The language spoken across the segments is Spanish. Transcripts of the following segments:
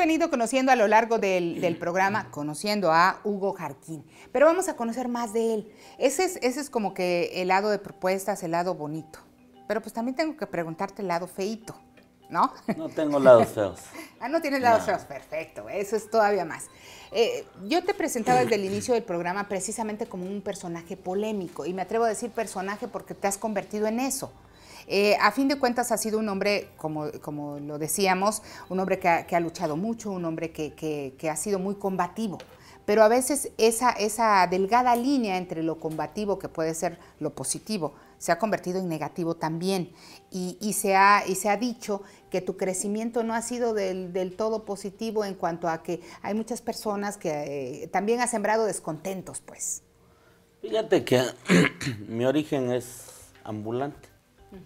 venido conociendo a lo largo del, programa, conociendo a Hugo Jarquín, pero vamos a conocer más de él. Ese es, como que el lado de propuestas, el lado bonito. Pero pues también tengo que preguntarte el lado feito, ¿no? No tengo lados feos. ah, no tienes lados feos, perfecto, eso es todavía más. Eh, yo te presentaba desde el inicio del programa precisamente como un personaje polémico, y me atrevo a decir personaje porque te has convertido en eso. Eh, a fin de cuentas ha sido un hombre, como, lo decíamos, un hombre que ha, luchado mucho, un hombre que, ha sido muy combativo pero a veces esa, esa, delgada línea entre lo combativo, que puede ser lo positivo, se ha convertido en negativo también. Y, se, ha, y se, ha, dicho que tu crecimiento no ha sido del, todo positivo en cuanto a que hay muchas personas que eh, también ha sembrado descontentos, pues. Fíjate que mi origen es ambulante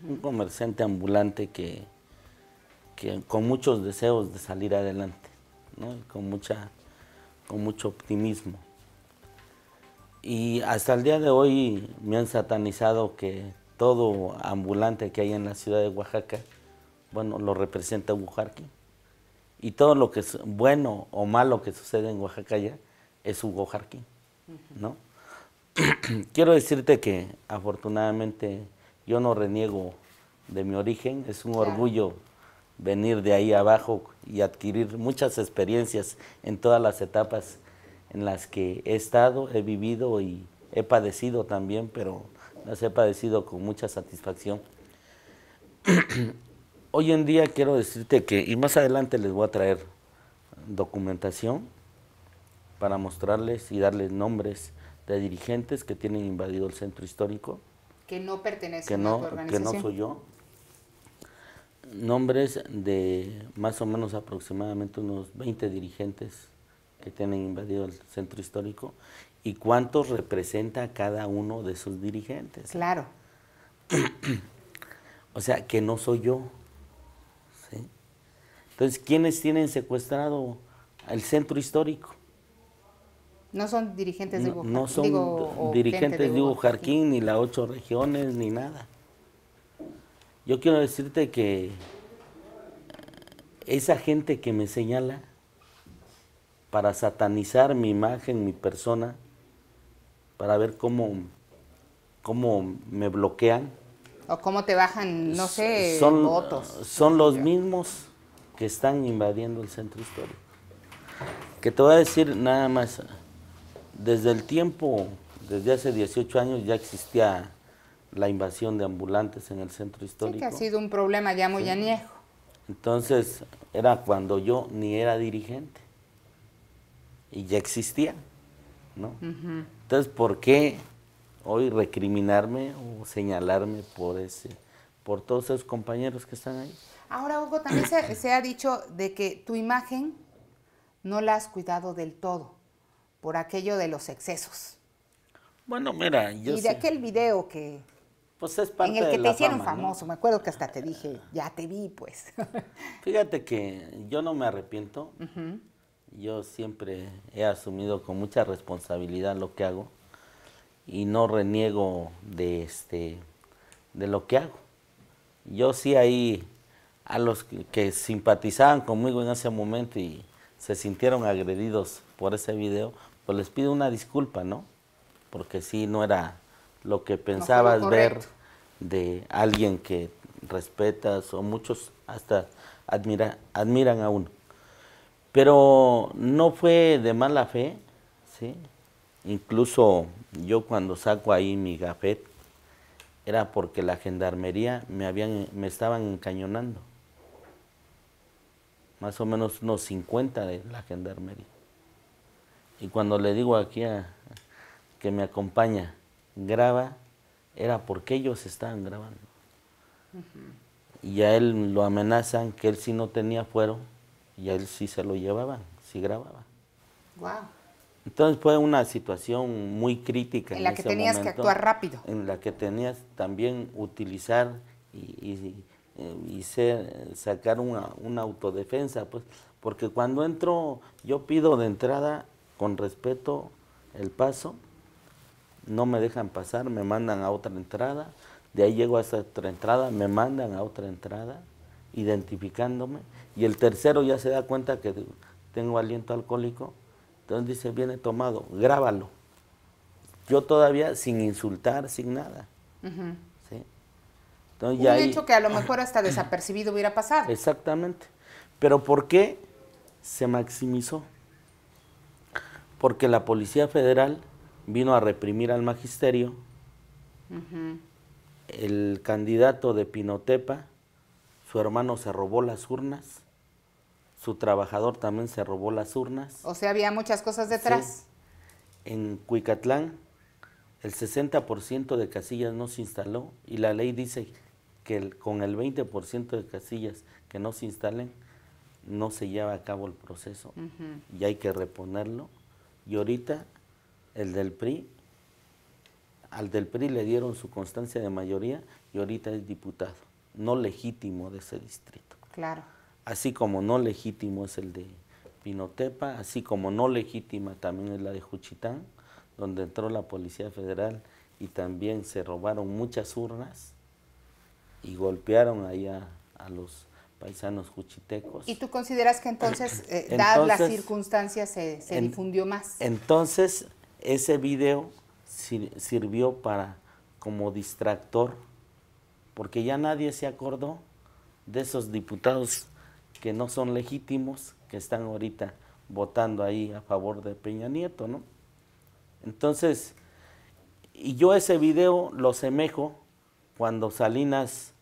un comerciante ambulante que, con muchos deseos de salir adelante, ¿no? con, mucha, con mucho optimismo. Y hasta el día de hoy me han satanizado que todo ambulante que hay en la ciudad de Oaxaca, bueno, lo representa Ujarqui. Y todo lo que es bueno o malo que sucede en Oaxaca ya es un Jarquín, ¿no? Quiero decirte que afortunadamente yo no reniego de mi origen, es un orgullo venir de ahí abajo y adquirir muchas experiencias en todas las etapas en las que he estado, he vivido y he padecido también, pero las he padecido con mucha satisfacción. Hoy en día quiero decirte que, y más adelante les voy a traer documentación para mostrarles y darles nombres de dirigentes que tienen invadido el centro histórico. Que no pertenece a tu organización. Que no soy yo. Nombres de más o menos aproximadamente unos 20 dirigentes que tienen invadido el centro histórico y cuántos representa cada uno de sus dirigentes. Claro. o sea, que no soy yo. Entonces, ¿quiénes tienen secuestrado al centro histórico? No son dirigentes de no, son dirigentes de Hugo ni las ocho regiones, ni nada. Yo quiero decirte que esa gente que me señala para satanizar mi imagen, mi persona, para ver cómo, me bloquean. O cómo te bajan, no sé, son, votos. Son los mismos que están invadiendo el centro histórico. Que te voy a decir nada más desde el tiempo, desde hace 18 años ya existía la invasión de ambulantes en el centro histórico. Sí, que ha sido un problema ya muy añejo. Entonces, era cuando yo ni era dirigente y ya existía, ¿no? Entonces, ¿por qué hoy recriminarme o señalarme por ese, por todos esos compañeros que están ahí? Ahora, Hugo, también se, se ha dicho de que tu imagen no la has cuidado del todo por aquello de los excesos. Bueno, mira, yo Y de aquel video que... Pues es parte en el que te hicieron famoso, me acuerdo que hasta te dije, ya te vi, pues. Fíjate que yo no me arrepiento. Yo siempre he asumido con mucha responsabilidad lo que hago y no reniego de este de lo que hago. Yo sí ahí a los que simpatizaban conmigo en ese momento y se sintieron agredidos por ese video, pues les pido una disculpa, ¿no? Porque sí, no era lo que pensabas ver de alguien que respetas o muchos hasta admiran a uno. Pero no fue de mala fe, ¿sí? Incluso yo cuando saco ahí mi gafet, era porque la gendarmería me, habían, me estaban encañonando. Más o menos unos 50 de la gendarmería. Y cuando le digo aquí a, que me acompaña, graba, era porque ellos estaban grabando. Y a él lo amenazan que él sí no tenía fuero y a él sí se lo llevaban, sí grababa. Wow. Entonces fue una situación muy crítica. En, la que tenías que actuar rápido. En la que tenías también utilizar y, ser, sacar una, autodefensa, pues, porque cuando entro, yo pido de entrada con respeto el paso, no me dejan pasar, me mandan a otra entrada, de ahí llego a esa otra entrada, me mandan a otra entrada, identificándome, y el tercero ya se da cuenta que tengo aliento alcohólico, entonces dice, viene tomado, grábalo. Yo todavía sin insultar, sin nada. Un hecho que a lo mejor hasta desapercibido hubiera pasado. Exactamente. Pero ¿por qué se maximizó? porque la Policía Federal vino a reprimir al magisterio. El candidato de Pinotepa, su hermano se robó las urnas, su trabajador también se robó las urnas. O sea, había muchas cosas detrás. En Cuicatlán, el 60% de casillas no se instaló y la ley dice que con el 20% de casillas que no se instalen, no se lleva a cabo el proceso y hay que reponerlo. Y ahorita el del PRI, al del PRI le dieron su constancia de mayoría y ahorita es diputado, no legítimo de ese distrito. Claro. Así como no legítimo es el de Pinotepa, así como no legítima también es la de Juchitán, donde entró la Policía Federal y también se robaron muchas urnas y golpearon allá a los paisanos juchitecos. ¿Y tú consideras que entonces, eh, dadas las circunstancias, se, se difundió más? Entonces, ese video sirvió para como distractor, porque ya nadie se acordó de esos diputados que no son legítimos, que están ahorita votando ahí a favor de Peña Nieto, ¿no? Entonces, y yo ese video lo semejo cuando Salinas,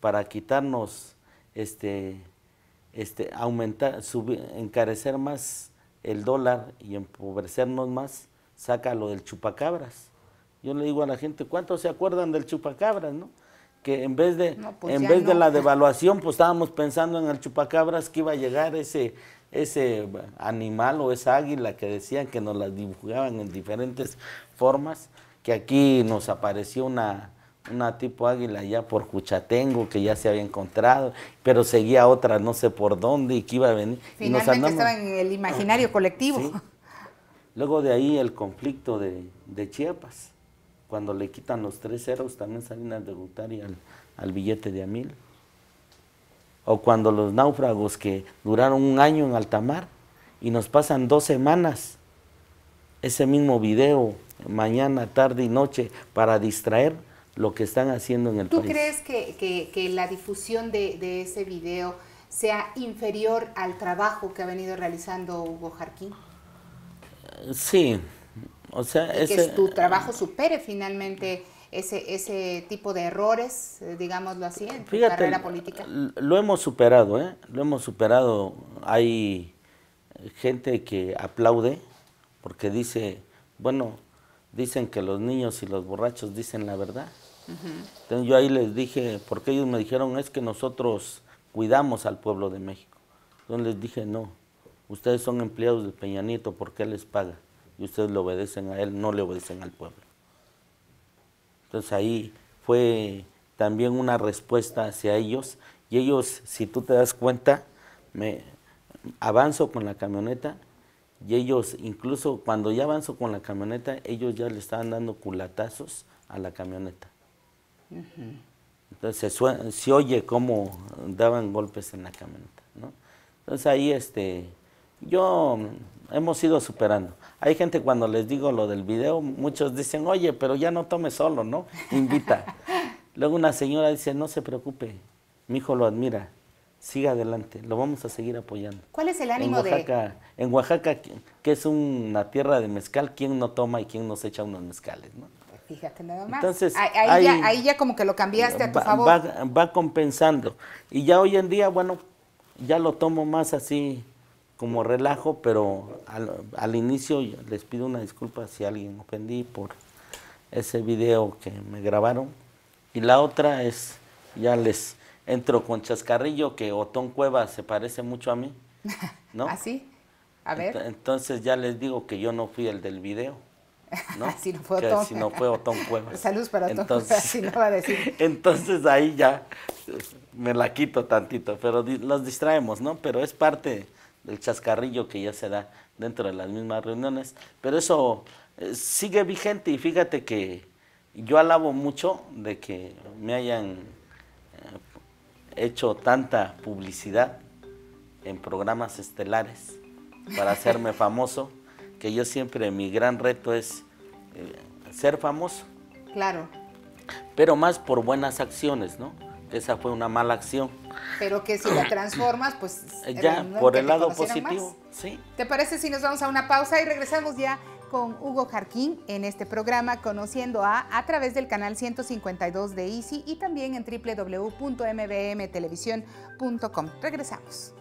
para quitarnos este, este, aumentar, encarecer más el dólar y empobrecernos más, saca lo del chupacabras. Yo le digo a la gente, ¿cuántos se acuerdan del chupacabras, no? Que en vez de, pues en vez de la devaluación, pues estábamos pensando en el chupacabras que iba a llegar ese, ese animal o esa águila que decían que nos la dibujaban en diferentes formas, que aquí nos apareció una, una tipo águila ya por Cuchatengo que ya se había encontrado, pero seguía otra no sé por dónde y que iba a venir. Finalmente estaba en el imaginario colectivo. Luego de ahí el conflicto de, Chiapas, cuando le quitan los tres ceros también salen de degutar al, al billete de a O cuando los náufragos que duraron un año en alta mar y nos pasan dos semanas ese mismo video, mañana, tarde y noche, para distraer lo que están haciendo en el país. ¿Tú crees que, la difusión de, ese video sea inferior al trabajo que ha venido realizando Hugo Jarquín? Sí, o sea... que tu trabajo supere finalmente ese, ese tipo de errores, eh, digámoslo así, en tu carrera política. Lo hemos superado, ¿eh? Lo hemos superado. Hay gente que aplaude porque dice, bueno, dicen que los niños y los borrachos dicen la verdad. Entonces yo ahí les dije, porque ellos me dijeron, es que nosotros cuidamos al pueblo de México. Entonces les dije, no, ustedes son empleados del Peñanito ¿por qué les paga? Y ustedes le obedecen a él, no le obedecen al pueblo. Entonces ahí fue también una respuesta hacia ellos. Y ellos, si tú te das cuenta, me avanzo con la camioneta y ellos, incluso cuando ya avanzo con la camioneta, ellos ya le estaban dando culatazos a la camioneta. Entonces se, oye cómo daban golpes en la camioneta, ¿no? Entonces ahí este, yo hemos ido superando. Hay gente cuando les digo lo del video, muchos dicen, oye, pero ya no tome solo, ¿no? Invita. Luego una señora dice, no se preocupe, mi hijo lo admira, siga adelante, lo vamos a seguir apoyando. ¿Cuál es el ánimo en Oaxaca, En Oaxaca, que es una tierra de mezcal, ¿quién no toma y quién nos echa unos mezcales, no? Entonces, ahí, ya, como que lo cambiaste a tu favor. Va, compensando. Y ya hoy en día, bueno, ya lo tomo más así como relajo, pero al, inicio les pido una disculpa si alguien ofendí por ese video que me grabaron. Y la otra es, ya les entro con Chascarrillo, que Otón Cueva se parece mucho a mí, ¿no? ¿Ah, A ver. Entonces ya les digo que yo no fui el del video. ¿no? no fue Otón. para entonces, entonces ahí ya me la quito tantito, pero los distraemos, ¿no? Pero es parte del chascarrillo que ya se da dentro de las mismas reuniones. Pero eso eh, sigue vigente y fíjate que yo alabo mucho de que me hayan eh, hecho tanta publicidad en programas estelares para hacerme famoso que yo siempre, mi gran reto es eh, ser famoso. Claro. Pero más por buenas acciones, ¿no? Esa fue una mala acción. Pero que si la transformas, pues... Eh, eh, ya, por el lado positivo, sí. ¿Te parece si nos vamos a una pausa y regresamos ya con Hugo Jarquín en este programa Conociendo a a través del canal 152 de Easy y también en www.mbmtelevisión.com. Regresamos.